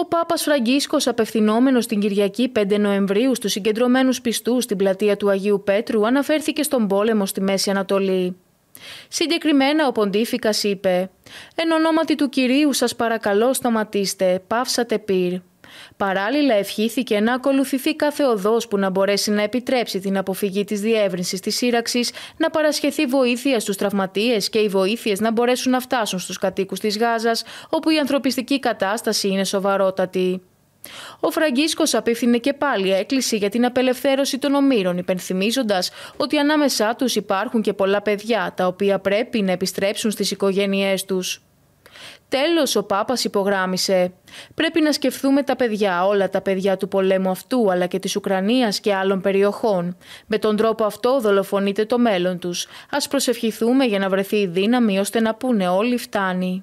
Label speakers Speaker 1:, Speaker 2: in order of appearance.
Speaker 1: Ο Πάπας Φραγκίσκος, απευθυνόμενος την Κυριακή 5 Νοεμβρίου στους συγκεντρωμένους πιστούς στην πλατεία του Αγίου Πέτρου, αναφέρθηκε στον πόλεμο στη Μέση Ανατολή. Συγκεκριμένα ο Ποντίφικας είπε «Εν ονόματι του Κυρίου σας παρακαλώ σταματήστε, παύσατε πυρ». Παράλληλα, ευχήθηκε να ακολουθηθεί κάθε οδός που να μπορέσει να επιτρέψει την αποφυγή της διεύρυνσης της σύραξης, να παρασχεθεί βοήθεια στους τραυματίες και οι βοήθειες να μπορέσουν να φτάσουν στους κατοίκους της Γάζας, όπου η ανθρωπιστική κατάσταση είναι σοβαρότατη. Ο Φραγκίσκος απίφθινε και πάλι έκκληση για την απελευθέρωση των ομήρων, υπενθυμίζοντας ότι ανάμεσά τους υπάρχουν και πολλά παιδιά, τα οποία πρέπει να επιστρέψουν στις οικογένειές τους. Τέλος, ο Πάπας υπογράμισε «Πρέπει να σκεφτούμε τα παιδιά, όλα τα παιδιά του πολέμου αυτού, αλλά και της Ουκρανίας και άλλων περιοχών. Με τον τρόπο αυτό δολοφονείται το μέλλον τους. Ας προσευχηθούμε για να βρεθεί η δύναμη ώστε να πούνε όλοι φτάνει».